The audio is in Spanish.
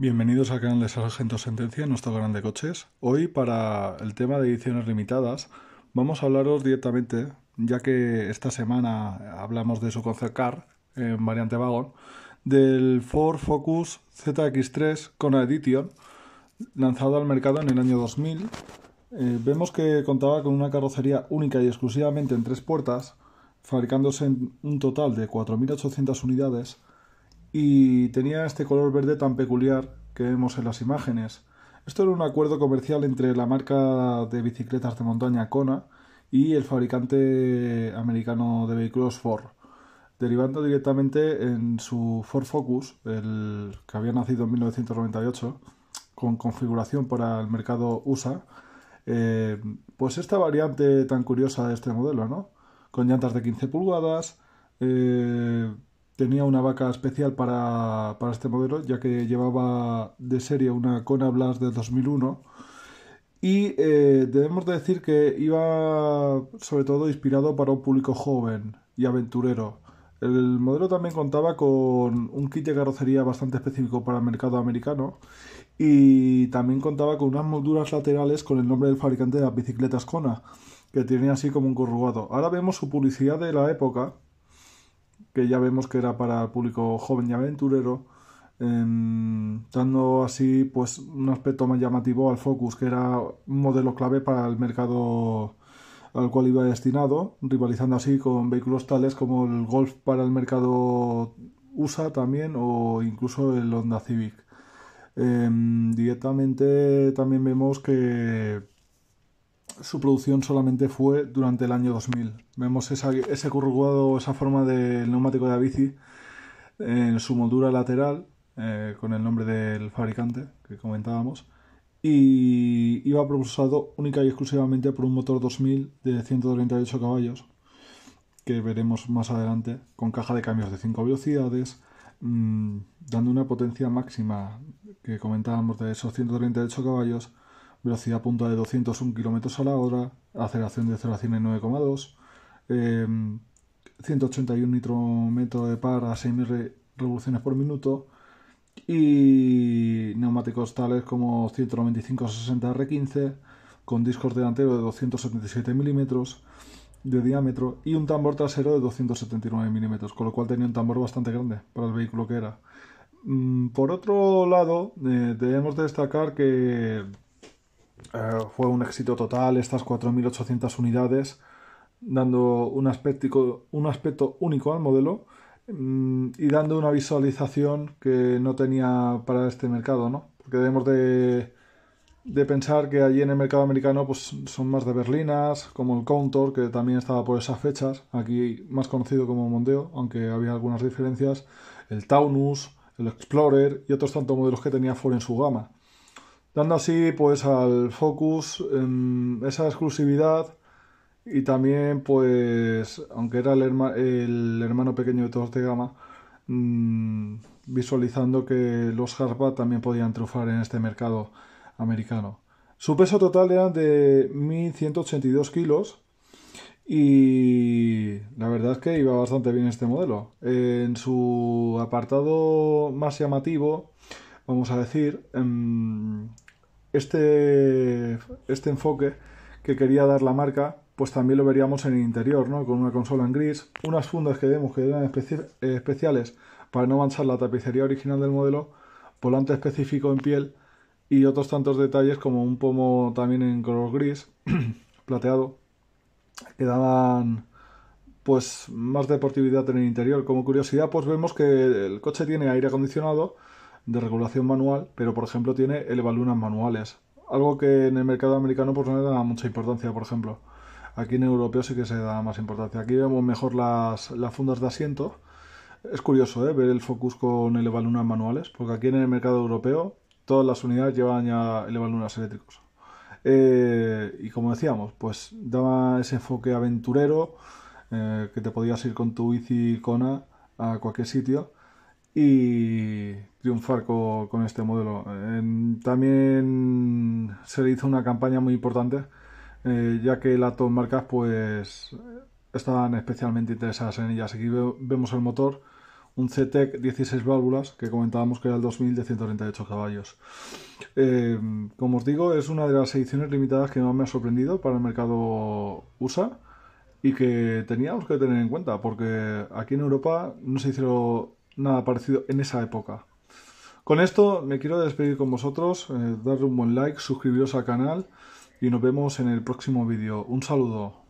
Bienvenidos al canal de Sargento Sentencia, nuestro canal de coches. Hoy para el tema de ediciones limitadas vamos a hablaros directamente, ya que esta semana hablamos de su concept car en variante wagon, del Ford Focus ZX3 con Edition lanzado al mercado en el año 2000. Eh, vemos que contaba con una carrocería única y exclusivamente en tres puertas, fabricándose en un total de 4.800 unidades y tenía este color verde tan peculiar vemos en las imágenes. Esto era un acuerdo comercial entre la marca de bicicletas de montaña Kona y el fabricante americano de vehículos Ford, derivando directamente en su Ford Focus, el que había nacido en 1998, con configuración para el mercado USA, eh, pues esta variante tan curiosa de este modelo, ¿no? Con llantas de 15 pulgadas, eh, tenía una vaca especial para, este modelo, ya que llevaba de serie una Kona Blast de 2001. Y eh, debemos decir que iba sobre todo inspirado para un público joven y aventurero. El modelo también contaba con un kit de carrocería bastante específico para el mercado americano y también contaba con unas molduras laterales con el nombre del fabricante de las bicicletas Kona, que tenía así como un corrugado. Ahora vemos su publicidad de la época, que ya vemos que era para el público joven y aventurero, em, dando así pues un aspecto más llamativo al Focus, que era un modelo clave para el mercado al cual iba destinado, rivalizando así con vehículos tales como el Golf para el mercado USA también o incluso el Honda Civic. Em, directamente también vemos que su producción solamente fue durante el año 2000. Vemos ese corrugado, esa forma del neumático de la bici en su moldura lateral, eh, con el nombre del fabricante que comentábamos, y iba propulsado única y exclusivamente por un motor 2000 de 138 caballos, que veremos más adelante, con caja de cambios de 5 velocidades, mm, dando una potencia máxima que comentábamos de esos 138 caballos velocidad punta de 201 km a la hora, aceleración de 0 a en 9,2, 181 Nm de par a 6.000 revoluciones por minuto y neumáticos tales como 195-60 R15 con discos delanteros de 277 milímetros de diámetro y un tambor trasero de 279 milímetros, con lo cual tenía un tambor bastante grande para el vehículo que era. Mm, por otro lado, eh, debemos destacar que eh, fue un éxito total estas 4.800 unidades, dando un aspecto, un aspecto único al modelo mm, y dando una visualización que no tenía para este mercado, ¿no? Porque debemos de, pensar que allí en el mercado americano pues, son más de berlinas, como el Counter, que también estaba por esas fechas, aquí más conocido como Mondeo, aunque había algunas diferencias, el Taunus, el Explorer y otros tantos modelos que tenía Ford en su gama dando así pues al Focus esa exclusividad y también pues aunque era el, hermano pequeño de todos gama mm, visualizando que los harpa también podían trufar en este mercado americano su peso total era de 1182 kilos y la verdad es que iba bastante bien este modelo en su apartado más llamativo vamos a decir, em, este, este enfoque que quería dar la marca, pues también lo veríamos en el interior, ¿no? Con una consola en gris, unas fundas que vemos que eran especiales para no manchar la tapicería original del modelo, volante específico en piel y otros tantos detalles como un pomo también en color gris, plateado, que daban pues más deportividad en el interior. Como curiosidad, pues vemos que el coche tiene aire acondicionado, de regulación manual, pero por ejemplo tiene elevalunas manuales. Algo que en el mercado americano pues, no le da mucha importancia, por ejemplo. Aquí en europeo sí que se da más importancia. Aquí vemos mejor las, fundas de asiento. Es curioso ¿eh? ver el Focus con elevalunas manuales, porque aquí en el mercado europeo todas las unidades llevan ya elevalunas eléctricos. Eh, y como decíamos, pues daba ese enfoque aventurero eh, que te podías ir con tu bici Kona a cualquier sitio y triunfar con, este modelo. Em, también se le hizo una campaña muy importante, eh, ya que las dos marcas pues estaban especialmente interesadas en ellas. Aquí vemos el motor, un CTEC 16 válvulas, que comentábamos que era el 2000 de 138 caballos. Em, como os digo, es una de las ediciones limitadas que más me ha sorprendido para el mercado USA y que teníamos que tener en cuenta, porque aquí en Europa no se hicieron nada parecido en esa época. Con esto me quiero despedir con vosotros, eh, darle un buen like, suscribiros al canal y nos vemos en el próximo vídeo. Un saludo.